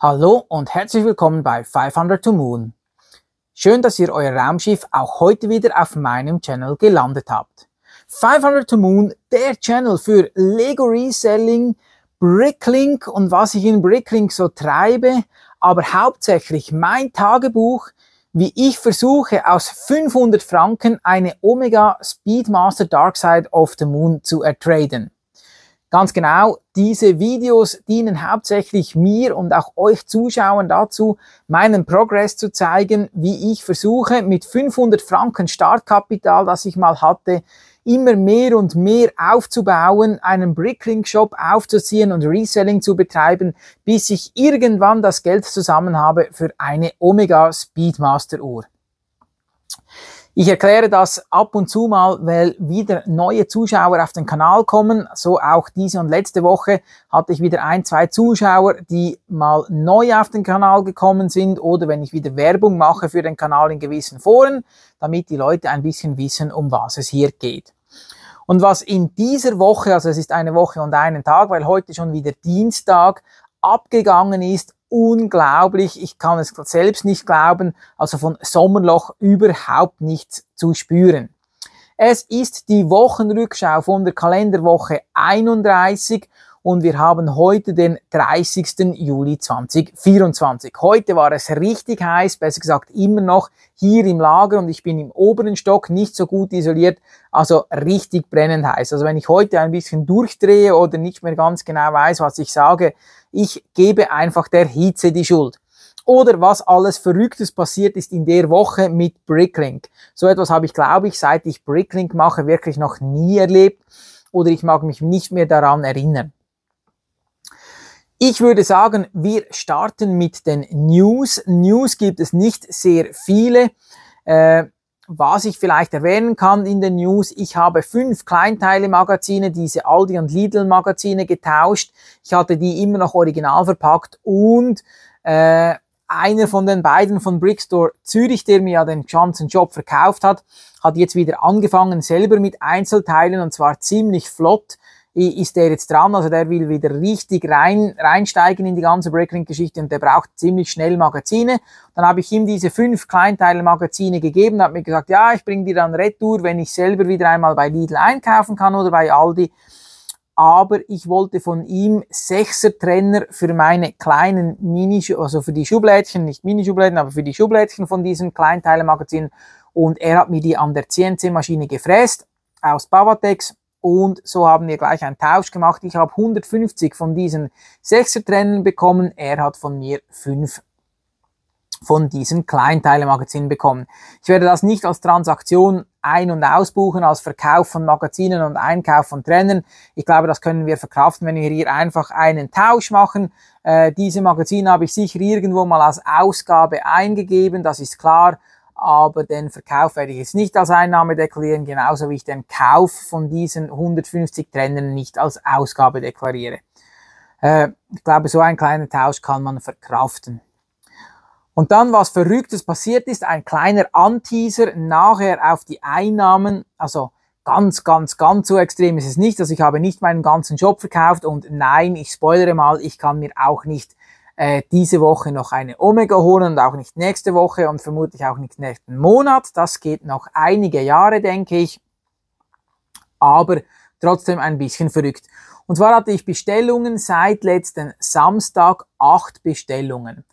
Hallo und herzlich willkommen bei 500 to Moon. Schön, dass ihr euer Raumschiff auch heute wieder auf meinem Channel gelandet habt. 500 to Moon, der Channel für Lego Reselling, Bricklink und was ich in Bricklink so treibe, aber hauptsächlich mein Tagebuch, wie ich versuche aus 500 Franken eine Omega Speedmaster Dark Side of the Moon zu ertraden. Ganz genau, diese Videos dienen hauptsächlich mir und auch euch Zuschauern dazu, meinen Progress zu zeigen, wie ich versuche, mit 500 Franken Startkapital, das ich mal hatte, immer mehr und mehr aufzubauen, einen Bricklink-Shop aufzuziehen und Reselling zu betreiben, bis ich irgendwann das Geld zusammen habe für eine Omega Speedmaster-Uhr. Ich erkläre das ab und zu mal, weil wieder neue Zuschauer auf den Kanal kommen. So auch diese und letzte Woche hatte ich wieder ein, zwei Zuschauer, die mal neu auf den Kanal gekommen sind oder wenn ich wieder Werbung mache für den Kanal in gewissen Foren, damit die Leute ein bisschen wissen, um was es hier geht. Und was in dieser Woche, also es ist eine Woche und einen Tag, weil heute schon wieder Dienstag, abgegangen ist unglaublich. Ich kann es selbst nicht glauben. Also von Sommerloch überhaupt nichts zu spüren. Es ist die Wochenrückschau von der Kalenderwoche 31 und wir haben heute den 30. Juli 2024. Heute war es richtig heiß, besser gesagt immer noch hier im Lager und ich bin im oberen Stock nicht so gut isoliert, also richtig brennend heiß. Also wenn ich heute ein bisschen durchdrehe oder nicht mehr ganz genau weiß, was ich sage, ich gebe einfach der Hitze die Schuld. Oder was alles Verrücktes passiert ist in der Woche mit Bricklink. So etwas habe ich, glaube ich, seit ich Bricklink mache, wirklich noch nie erlebt. Oder ich mag mich nicht mehr daran erinnern. Ich würde sagen, wir starten mit den News. News gibt es nicht sehr viele. Äh, was ich vielleicht erwähnen kann in den News, ich habe fünf Kleinteile-Magazine, diese Aldi und Lidl-Magazine getauscht. Ich hatte die immer noch original verpackt und äh, einer von den beiden von Brickstore Zürich, der mir ja den ganzen Job verkauft hat, hat jetzt wieder angefangen selber mit Einzelteilen und zwar ziemlich flott ist der jetzt dran, also der will wieder richtig rein, reinsteigen in die ganze Breaklink-Geschichte und der braucht ziemlich schnell Magazine. Dann habe ich ihm diese fünf Kleinteile-Magazine gegeben, hat mir gesagt, ja, ich bringe die dann retour, wenn ich selber wieder einmal bei Lidl einkaufen kann oder bei Aldi. Aber ich wollte von ihm Sechser-Trenner für meine kleinen Mini, also für die Schublädchen, nicht Mini-Schubläden, aber für die Schublädchen von diesen Kleinteile-Magazinen. Und er hat mir die an der CNC-Maschine gefräst aus Bavatex und so haben wir gleich einen Tausch gemacht. Ich habe 150 von diesen 6er Trennern bekommen, er hat von mir 5 von diesen Kleinteile-Magazinen bekommen. Ich werde das nicht als Transaktion ein- und ausbuchen, als Verkauf von Magazinen und Einkauf von Trennen. Ich glaube, das können wir verkraften, wenn wir hier einfach einen Tausch machen. Äh, diese Magazine habe ich sicher irgendwo mal als Ausgabe eingegeben, das ist klar aber den Verkauf werde ich jetzt nicht als Einnahme deklarieren, genauso wie ich den Kauf von diesen 150 Trennern nicht als Ausgabe deklariere. Äh, ich glaube, so einen kleinen Tausch kann man verkraften. Und dann, was Verrücktes passiert ist, ein kleiner Anteaser nachher auf die Einnahmen, also ganz, ganz, ganz so extrem ist es nicht, also ich habe nicht meinen ganzen Job verkauft und nein, ich spoilere mal, ich kann mir auch nicht äh, diese Woche noch eine Omega holen und auch nicht nächste Woche und vermutlich auch nicht nächsten Monat. Das geht noch einige Jahre, denke ich. Aber trotzdem ein bisschen verrückt. Und zwar hatte ich Bestellungen seit letzten Samstag, acht Bestellungen.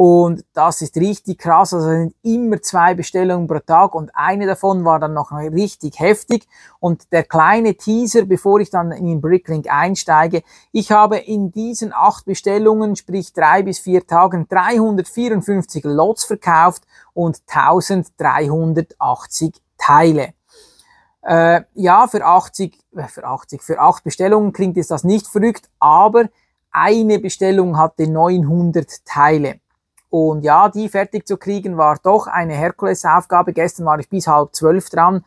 Und das ist richtig krass. Also es sind immer zwei Bestellungen pro Tag und eine davon war dann noch richtig heftig. Und der kleine Teaser, bevor ich dann in Bricklink einsteige, ich habe in diesen acht Bestellungen, sprich drei bis vier Tagen, 354 Lots verkauft und 1380 Teile. Äh, ja, für 80, äh, für 80, für acht Bestellungen klingt jetzt das nicht verrückt, aber eine Bestellung hatte 900 Teile. Und ja, die fertig zu kriegen war doch eine Herkulesaufgabe. Gestern war ich bis halb zwölf dran.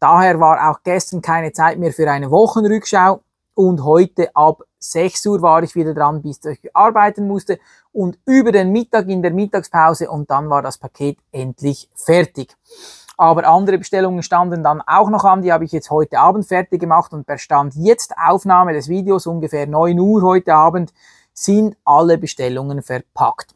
Daher war auch gestern keine Zeit mehr für eine Wochenrückschau. Und heute ab 6 Uhr war ich wieder dran, bis ich arbeiten musste. Und über den Mittag in der Mittagspause und dann war das Paket endlich fertig. Aber andere Bestellungen standen dann auch noch an, die habe ich jetzt heute Abend fertig gemacht und per Stand jetzt Aufnahme des Videos ungefähr 9 Uhr heute Abend sind alle Bestellungen verpackt.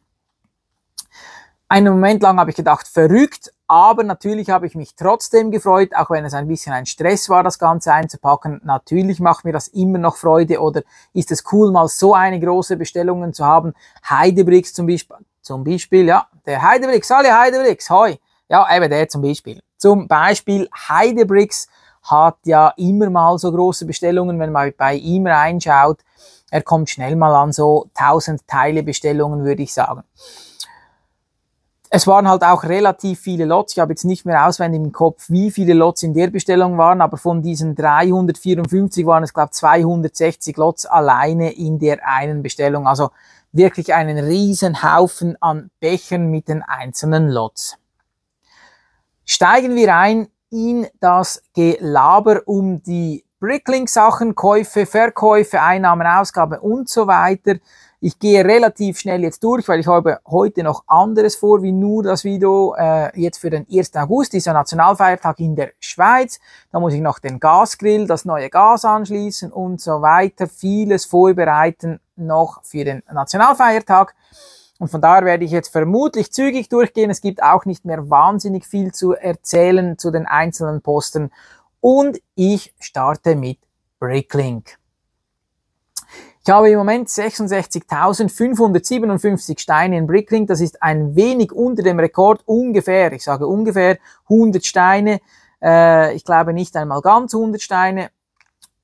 Einen Moment lang habe ich gedacht, verrückt, aber natürlich habe ich mich trotzdem gefreut, auch wenn es ein bisschen ein Stress war, das Ganze einzupacken. Natürlich macht mir das immer noch Freude oder ist es cool, mal so eine große Bestellung zu haben. Heidebricks zum Beispiel, zum Beispiel, ja, der Heidebricks, alle Heidebricks, hoi. Ja, eben der zum Beispiel. Zum Beispiel Heidebricks hat ja immer mal so große Bestellungen, wenn man bei ihm reinschaut. Er kommt schnell mal an so 1000 Teile Bestellungen, würde ich sagen es waren halt auch relativ viele Lots. Ich habe jetzt nicht mehr auswendig im Kopf, wie viele Lots in der Bestellung waren, aber von diesen 354 waren es, glaube ich, 260 Lots alleine in der einen Bestellung. Also wirklich einen riesen Haufen an Bechern mit den einzelnen Lots. Steigen wir ein in das Gelaber um die Bricklink-Sachen, Käufe, Verkäufe, Einnahmen, Ausgaben und so weiter. Ich gehe relativ schnell jetzt durch, weil ich habe heute noch anderes vor, wie nur das Video äh, jetzt für den 1. August, dieser Nationalfeiertag in der Schweiz. Da muss ich noch den Gasgrill, das neue Gas anschließen und so weiter. Vieles vorbereiten noch für den Nationalfeiertag. Und von daher werde ich jetzt vermutlich zügig durchgehen. Es gibt auch nicht mehr wahnsinnig viel zu erzählen zu den einzelnen Posten. Und ich starte mit Bricklink. Ich habe im Moment 66.557 Steine in Bricklink. Das ist ein wenig unter dem Rekord, ungefähr, ich sage ungefähr 100 Steine. Äh, ich glaube nicht einmal ganz 100 Steine.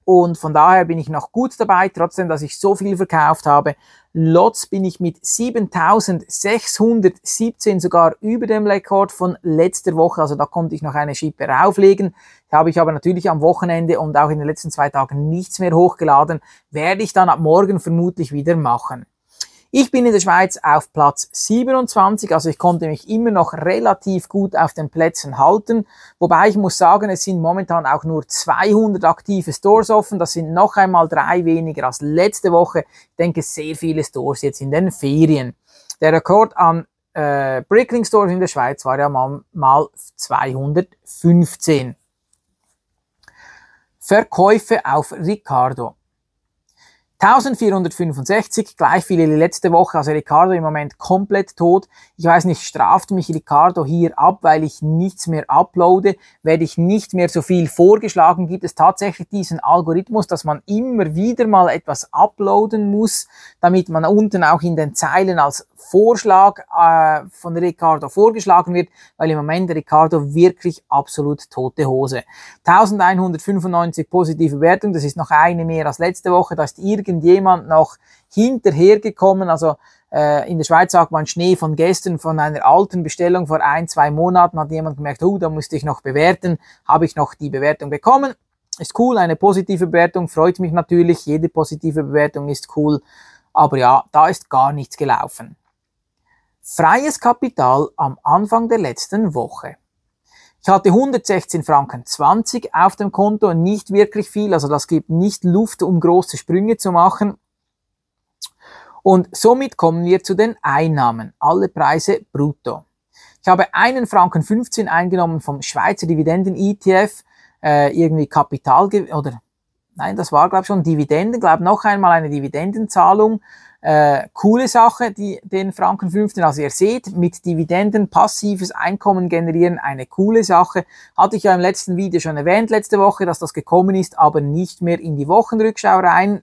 Und von daher bin ich noch gut dabei, trotzdem, dass ich so viel verkauft habe. Lotz bin ich mit 7617 sogar über dem Rekord von letzter Woche. Also da konnte ich noch eine Schippe rauflegen. Da habe ich aber natürlich am Wochenende und auch in den letzten zwei Tagen nichts mehr hochgeladen. Werde ich dann ab morgen vermutlich wieder machen. Ich bin in der Schweiz auf Platz 27, also ich konnte mich immer noch relativ gut auf den Plätzen halten. Wobei ich muss sagen, es sind momentan auch nur 200 aktive Stores offen. Das sind noch einmal drei weniger als letzte Woche. Ich denke, sehr viele Stores jetzt in den Ferien. Der Rekord an äh, Brickling Stores in der Schweiz war ja mal, mal 215. Verkäufe auf Ricardo. 1465, gleich viele wie letzte Woche, also Ricardo im Moment komplett tot. Ich weiß nicht, straft mich Ricardo hier ab, weil ich nichts mehr uploade, werde ich nicht mehr so viel vorgeschlagen. Gibt es tatsächlich diesen Algorithmus, dass man immer wieder mal etwas uploaden muss, damit man unten auch in den Zeilen als Vorschlag äh, von Ricardo vorgeschlagen wird, weil im Moment Ricardo wirklich absolut tote Hose. 1195 positive Wertung, das ist noch eine mehr als letzte Woche, da ist irgendjemand noch hinterhergekommen, also äh, in der Schweiz sagt man Schnee von gestern, von einer alten Bestellung vor ein, zwei Monaten hat jemand gemerkt, oh, da musste ich noch bewerten, habe ich noch die Bewertung bekommen. Ist cool, eine positive Bewertung, freut mich natürlich, jede positive Bewertung ist cool, aber ja, da ist gar nichts gelaufen. Freies Kapital am Anfang der letzten Woche. Ich hatte 116 Franken 20 auf dem Konto, nicht wirklich viel, also das gibt nicht Luft, um große Sprünge zu machen. Und somit kommen wir zu den Einnahmen, alle Preise brutto. Ich habe einen Franken 15 eingenommen vom Schweizer Dividenden-ETF, äh, irgendwie Kapital oder nein, das war glaube ich schon Dividenden, glaube noch einmal eine Dividendenzahlung äh, coole Sache, die, den Franken 15. Also ihr seht, mit Dividenden passives Einkommen generieren, eine coole Sache. Hatte ich ja im letzten Video schon erwähnt, letzte Woche, dass das gekommen ist, aber nicht mehr in die Wochenrückschau rein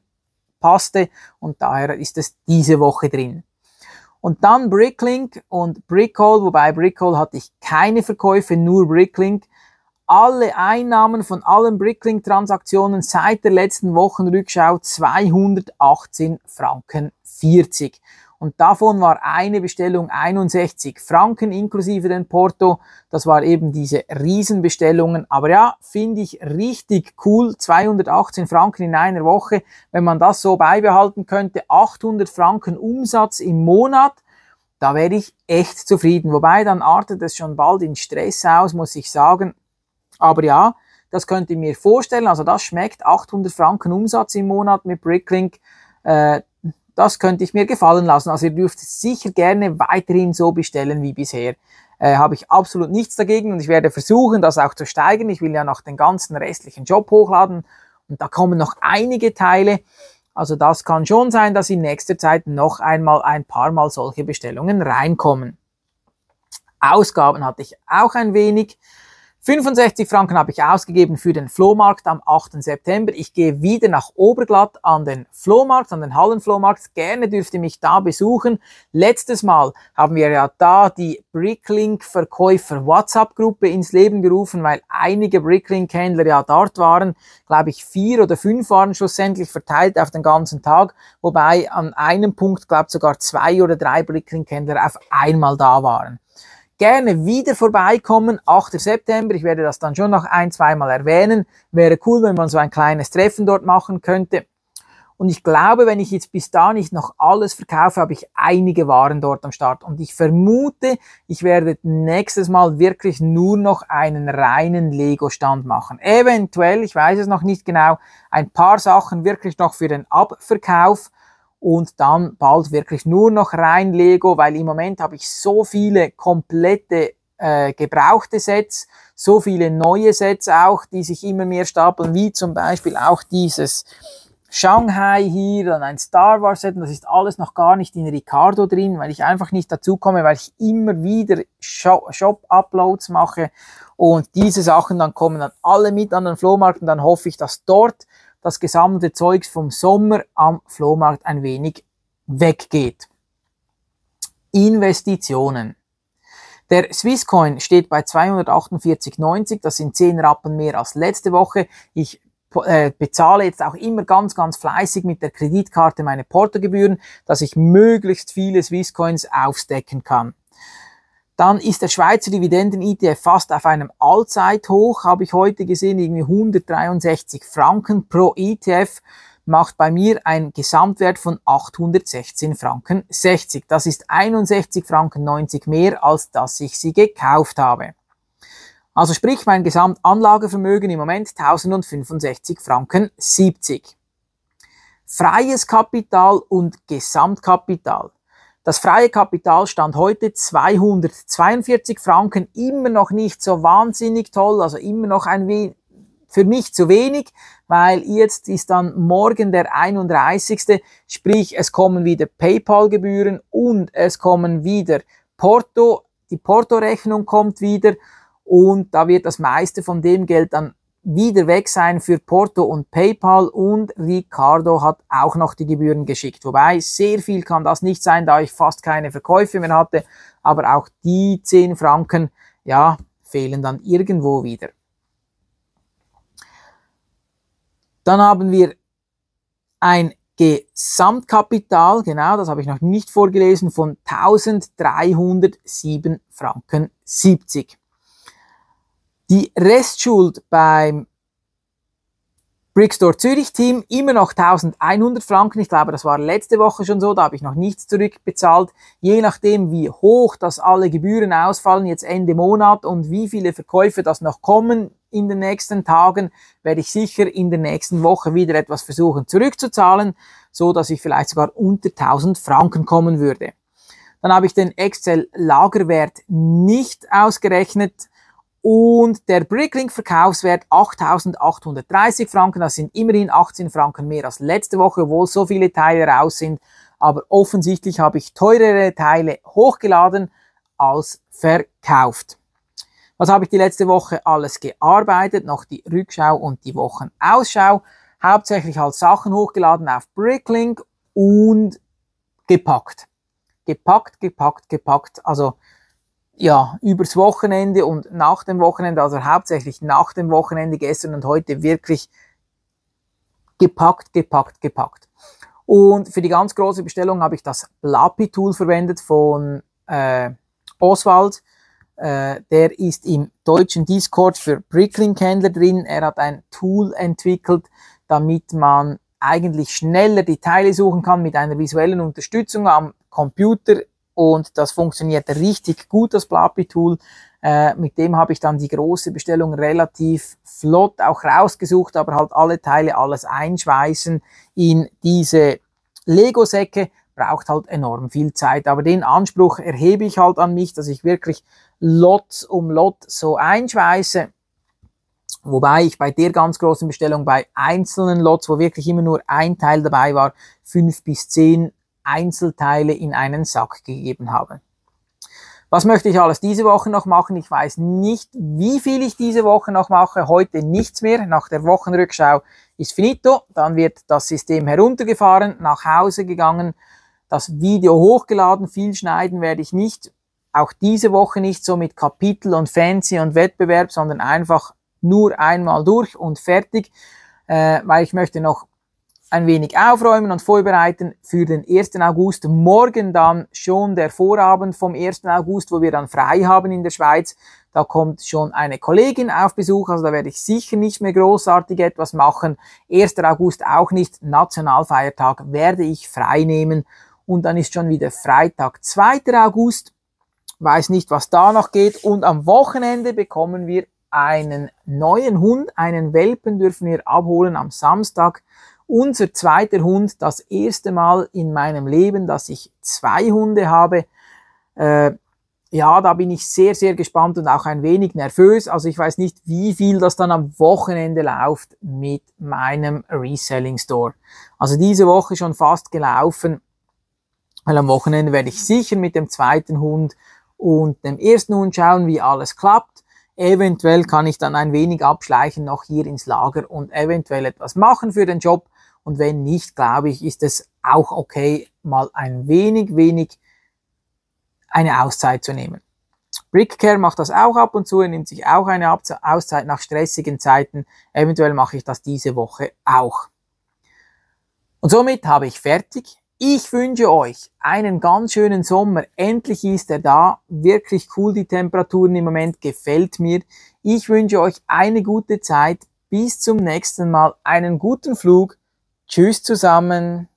passte und daher ist es diese Woche drin. Und dann Bricklink und Brickall, wobei Brickall hatte ich keine Verkäufe, nur Bricklink. Alle Einnahmen von allen Bricklink-Transaktionen seit der letzten Wochenrückschau 218 Franken 40. Und davon war eine Bestellung 61 Franken inklusive den Porto. Das war eben diese Riesenbestellungen. Aber ja, finde ich richtig cool. 218 Franken in einer Woche. Wenn man das so beibehalten könnte, 800 Franken Umsatz im Monat da wäre ich echt zufrieden. Wobei dann artet es schon bald in Stress aus, muss ich sagen. Aber ja, das könnt ihr mir vorstellen. Also das schmeckt 800 Franken Umsatz im Monat mit Bricklink. Äh, das könnte ich mir gefallen lassen. Also ihr dürft sicher gerne weiterhin so bestellen wie bisher. Äh, Habe ich absolut nichts dagegen und ich werde versuchen, das auch zu steigern. Ich will ja noch den ganzen restlichen Job hochladen und da kommen noch einige Teile. Also das kann schon sein, dass in nächster Zeit noch einmal ein paar Mal solche Bestellungen reinkommen. Ausgaben hatte ich auch ein wenig. 65 Franken habe ich ausgegeben für den Flohmarkt am 8. September. Ich gehe wieder nach Oberglatt an den Flohmarkt, an den Hallenflohmarkt. Gerne dürft ihr mich da besuchen. Letztes Mal haben wir ja da die Bricklink-Verkäufer WhatsApp-Gruppe ins Leben gerufen, weil einige Bricklink-Händler ja dort waren. Glaube ich, vier oder fünf waren schlussendlich verteilt auf den ganzen Tag. Wobei an einem Punkt, glaube ich, sogar zwei oder drei Bricklink-Händler auf einmal da waren gerne wieder vorbeikommen. 8. September, ich werde das dann schon noch ein, zweimal erwähnen. Wäre cool, wenn man so ein kleines Treffen dort machen könnte. Und ich glaube, wenn ich jetzt bis da nicht noch alles verkaufe, habe ich einige Waren dort am Start. Und ich vermute, ich werde nächstes Mal wirklich nur noch einen reinen Lego-Stand machen. Eventuell, ich weiß es noch nicht genau, ein paar Sachen wirklich noch für den Abverkauf und dann bald wirklich nur noch rein Lego, weil im Moment habe ich so viele komplette äh, gebrauchte Sets, so viele neue Sets auch, die sich immer mehr stapeln, wie zum Beispiel auch dieses Shanghai hier, dann ein Star Wars Set, und das ist alles noch gar nicht in Ricardo drin, weil ich einfach nicht dazu komme, weil ich immer wieder Shop-Uploads mache und diese Sachen dann kommen dann alle mit an den Flohmarkt und dann hoffe ich, dass dort das gesamte Zeugs vom Sommer am Flohmarkt ein wenig weggeht. Investitionen. Der Swisscoin steht bei 248,90, das sind 10 Rappen mehr als letzte Woche. Ich äh, bezahle jetzt auch immer ganz, ganz fleißig mit der Kreditkarte meine Portogebühren, dass ich möglichst viele Swisscoins aufstecken kann. Dann ist der Schweizer Dividenden-ETF fast auf einem Allzeithoch, habe ich heute gesehen, irgendwie 163 Franken pro ETF macht bei mir einen Gesamtwert von 816 Franken 60. Das ist 61 Franken 90 mehr, als dass ich sie gekauft habe. Also sprich mein Gesamtanlagevermögen im Moment 1065 Franken 70. Freies Kapital und Gesamtkapital. Das freie Kapital stand heute 242 Franken, immer noch nicht so wahnsinnig toll, also immer noch ein wenig für mich zu wenig, weil jetzt ist dann morgen der 31. Sprich, es kommen wieder PayPal-Gebühren und es kommen wieder Porto. Die Porto-Rechnung kommt wieder und da wird das meiste von dem Geld dann wieder weg sein für Porto und PayPal und Ricardo hat auch noch die Gebühren geschickt. Wobei sehr viel kann das nicht sein, da ich fast keine Verkäufe mehr hatte, aber auch die 10 Franken, ja, fehlen dann irgendwo wieder. Dann haben wir ein Gesamtkapital, genau, das habe ich noch nicht vorgelesen, von 1307 Franken 70. Die Restschuld beim Brickstore Zürich Team immer noch 1100 Franken. Ich glaube, das war letzte Woche schon so. Da habe ich noch nichts zurückbezahlt. Je nachdem, wie hoch das alle Gebühren ausfallen jetzt Ende Monat und wie viele Verkäufe das noch kommen in den nächsten Tagen, werde ich sicher in der nächsten Woche wieder etwas versuchen zurückzuzahlen, so dass ich vielleicht sogar unter 1000 Franken kommen würde. Dann habe ich den Excel Lagerwert nicht ausgerechnet und der Bricklink-Verkaufswert 8.830 Franken. Das sind immerhin 18 Franken mehr als letzte Woche, obwohl so viele Teile raus sind. Aber offensichtlich habe ich teurere Teile hochgeladen als verkauft. Was habe ich die letzte Woche alles gearbeitet? Noch die Rückschau und die Wochenausschau. Hauptsächlich als halt Sachen hochgeladen auf Bricklink und gepackt. Gepackt, gepackt, gepackt. Also ja, übers Wochenende und nach dem Wochenende, also hauptsächlich nach dem Wochenende gestern und heute wirklich gepackt, gepackt, gepackt. Und für die ganz große Bestellung habe ich das Lapi-Tool verwendet von äh, Oswald. Äh, der ist im deutschen Discord für Brickling händler drin. Er hat ein Tool entwickelt, damit man eigentlich schneller die Teile suchen kann mit einer visuellen Unterstützung am Computer und das funktioniert richtig gut, das Blapi-Tool. Äh, mit dem habe ich dann die große Bestellung relativ flott auch rausgesucht, aber halt alle Teile, alles einschweißen in diese Lego-Säcke braucht halt enorm viel Zeit. Aber den Anspruch erhebe ich halt an mich, dass ich wirklich Lot um Lot so einschweiße. Wobei ich bei der ganz großen Bestellung bei einzelnen Lots, wo wirklich immer nur ein Teil dabei war, fünf bis zehn Einzelteile in einen Sack gegeben habe. Was möchte ich alles diese Woche noch machen? Ich weiß nicht, wie viel ich diese Woche noch mache. Heute nichts mehr. Nach der Wochenrückschau ist finito. Dann wird das System heruntergefahren, nach Hause gegangen, das Video hochgeladen. Viel schneiden werde ich nicht. Auch diese Woche nicht so mit Kapitel und Fancy und Wettbewerb, sondern einfach nur einmal durch und fertig, äh, weil ich möchte noch ein wenig aufräumen und vorbereiten für den 1. August. Morgen dann schon der Vorabend vom 1. August, wo wir dann frei haben in der Schweiz. Da kommt schon eine Kollegin auf Besuch, also da werde ich sicher nicht mehr großartig etwas machen. 1. August auch nicht, Nationalfeiertag werde ich frei nehmen. Und dann ist schon wieder Freitag, 2. August. Weiß nicht, was da noch geht. Und am Wochenende bekommen wir einen neuen Hund, einen Welpen dürfen wir abholen am Samstag unser zweiter Hund, das erste Mal in meinem Leben, dass ich zwei Hunde habe. Äh, ja, da bin ich sehr, sehr gespannt und auch ein wenig nervös. Also ich weiß nicht, wie viel das dann am Wochenende läuft mit meinem Reselling Store. Also diese Woche schon fast gelaufen, weil am Wochenende werde ich sicher mit dem zweiten Hund und dem ersten Hund schauen, wie alles klappt. Eventuell kann ich dann ein wenig abschleichen noch hier ins Lager und eventuell etwas machen für den Job. Und wenn nicht, glaube ich, ist es auch okay, mal ein wenig, wenig eine Auszeit zu nehmen. Brickcare macht das auch ab und zu, er nimmt sich auch eine Auszeit nach stressigen Zeiten. Eventuell mache ich das diese Woche auch. Und somit habe ich fertig. Ich wünsche euch einen ganz schönen Sommer. Endlich ist er da. Wirklich cool, die Temperaturen im Moment gefällt mir. Ich wünsche euch eine gute Zeit. Bis zum nächsten Mal. Einen guten Flug. Tschüss zusammen.